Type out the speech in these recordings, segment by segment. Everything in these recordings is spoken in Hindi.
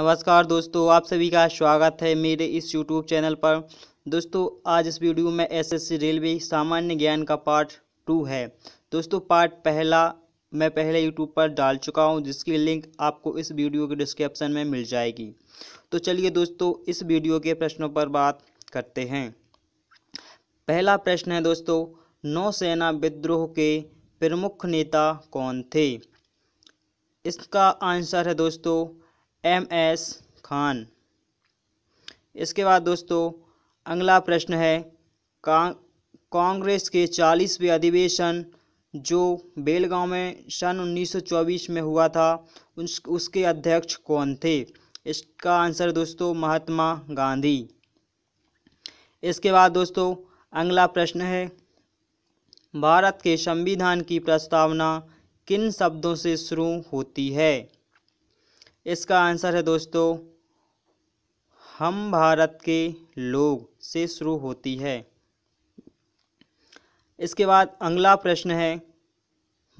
नमस्कार दोस्तों आप सभी का स्वागत है मेरे इस यूट्यूब चैनल पर दोस्तों आज इस वीडियो में एसएससी रेलवे सामान्य ज्ञान का पार्ट टू है दोस्तों पार्ट पहला मैं पहले यूट्यूब पर डाल चुका हूं जिसकी लिंक आपको इस वीडियो के डिस्क्रिप्शन में मिल जाएगी तो चलिए दोस्तों इस वीडियो के प्रश्नों पर बात करते हैं पहला प्रश्न है दोस्तों नौसेना विद्रोह के प्रमुख नेता कौन थे इसका आंसर है दोस्तों एम एस खान इसके बाद दोस्तों अगला प्रश्न है कांग्रेस के चालीसवें अधिवेशन जो बेलगांव में सन 1924 में हुआ था उस उसके अध्यक्ष कौन थे इसका आंसर दोस्तों महात्मा गांधी इसके बाद दोस्तों अगला प्रश्न है भारत के संविधान की प्रस्तावना किन शब्दों से शुरू होती है इसका आंसर है दोस्तों हम भारत के लोग से शुरू होती है इसके बाद अगला प्रश्न है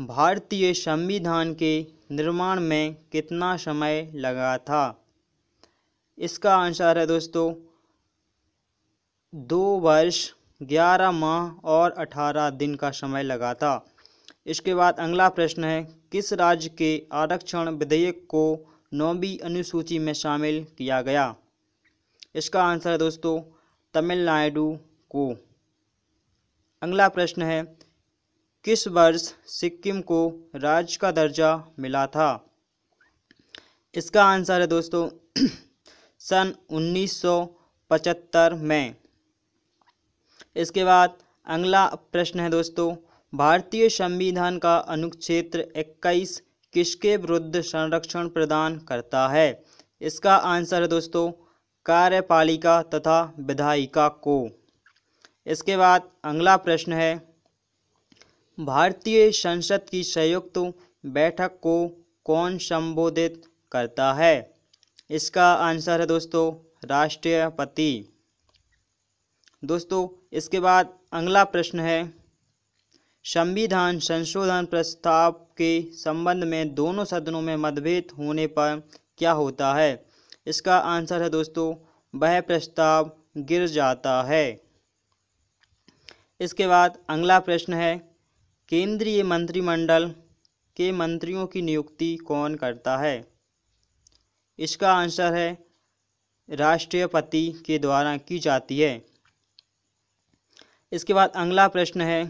भारतीय संविधान के निर्माण में कितना समय लगा था इसका आंसर है दोस्तों दो वर्ष ग्यारह माह और अठारह दिन का समय लगा था इसके बाद अगला प्रश्न है किस राज्य के आरक्षण विधेयक को नौवीं अनुसूची में शामिल किया गया इसका आंसर है दोस्तों तमिलनाडु को अगला प्रश्न है किस वर्ष सिक्किम को राज्य का दर्जा मिला था इसका आंसर है दोस्तों सन 1975 में इसके बाद अगला प्रश्न है दोस्तों भारतीय संविधान का अनुच्छेद 21 किसके विरुद्ध संरक्षण प्रदान करता है इसका आंसर है दोस्तों कार्यपालिका तथा विधायिका को इसके बाद अगला प्रश्न है भारतीय संसद की संयुक्त बैठक को कौन संबोधित करता है इसका आंसर है दोस्तों राष्ट्रपति दोस्तों इसके बाद अगला प्रश्न है संविधान संशोधन प्रस्ताव के संबंध में दोनों सदनों में मतभेद होने पर क्या होता है इसका आंसर है दोस्तों वह प्रस्ताव गिर जाता है इसके बाद अगला प्रश्न है केंद्रीय मंत्रिमंडल के मंत्रियों की नियुक्ति कौन करता है इसका आंसर है राष्ट्रपति के द्वारा की जाती है इसके बाद अगला प्रश्न है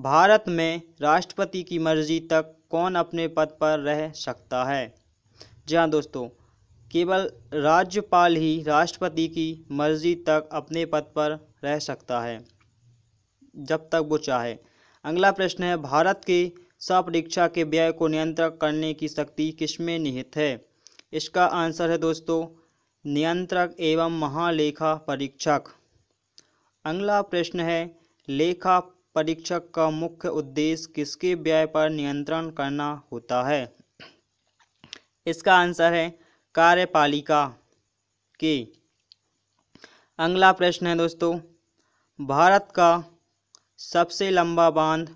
भारत में राष्ट्रपति की मर्जी तक कौन अपने पद पर रह सकता है जी हाँ दोस्तों केवल राज्यपाल ही राष्ट्रपति की मर्जी तक अपने पद पर रह सकता है जब तक वो चाहे अगला प्रश्न है भारत के सपरीक्षा के व्यय को नियंत्रण करने की शक्ति किसमें निहित है इसका आंसर है दोस्तों नियंत्रक एवं महालेखा परीक्षक अगला प्रश्न है लेखा परीक्षक का मुख्य उद्देश्य किसके व्यय पर नियंत्रण करना होता है इसका आंसर है कार्यपालिका के अगला प्रश्न है दोस्तों भारत का सबसे लंबा बांध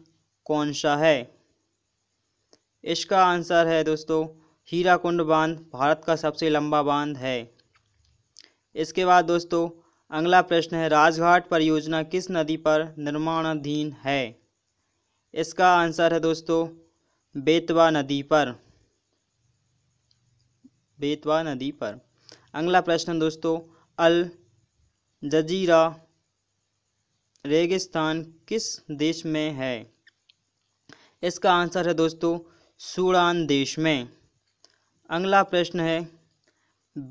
कौन सा है इसका आंसर है दोस्तों हीराकुंड बांध भारत का सबसे लंबा बांध है इसके बाद दोस्तों अगला प्रश्न है राजघाट परियोजना किस नदी पर निर्माणाधीन है इसका आंसर है दोस्तों बेतवा नदी पर बेतवा नदी पर अगला प्रश्न दोस्तों अल जजीरा रेगिस्तान किस देश में है इसका आंसर है दोस्तों सूडान देश में अगला प्रश्न है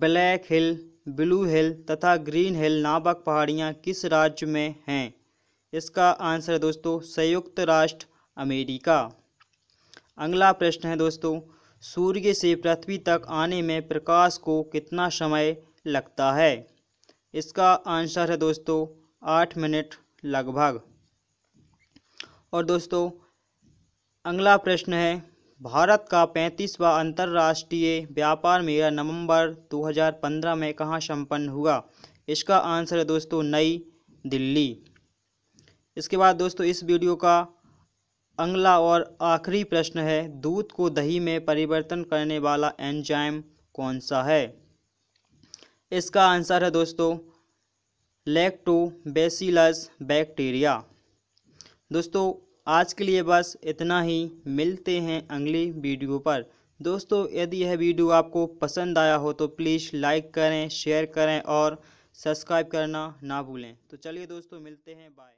ब्लैक हिल ब्लू हिल तथा ग्रीन हिल नामक पहाड़ियाँ किस राज्य में हैं इसका आंसर दोस्तों संयुक्त राष्ट्र अमेरिका अगला प्रश्न है दोस्तों सूर्य से पृथ्वी तक आने में प्रकाश को कितना समय लगता है इसका आंसर है दोस्तों आठ मिनट लगभग और दोस्तों अगला प्रश्न है भारत का पैंतीसवा अंतर्राष्ट्रीय व्यापार मेला नवंबर 2015 में कहाँ संपन्न हुआ इसका आंसर है दोस्तों नई दिल्ली इसके बाद दोस्तों इस वीडियो का अगला और आखिरी प्रश्न है दूध को दही में परिवर्तन करने वाला एंजाइम कौन सा है इसका आंसर है दोस्तों लैक्टोबैसिलस बैक्टीरिया दोस्तों आज के लिए बस इतना ही मिलते हैं अगली वीडियो पर दोस्तों यदि यह वीडियो आपको पसंद आया हो तो प्लीज़ लाइक करें शेयर करें और सब्सक्राइब करना ना भूलें तो चलिए दोस्तों मिलते हैं बाय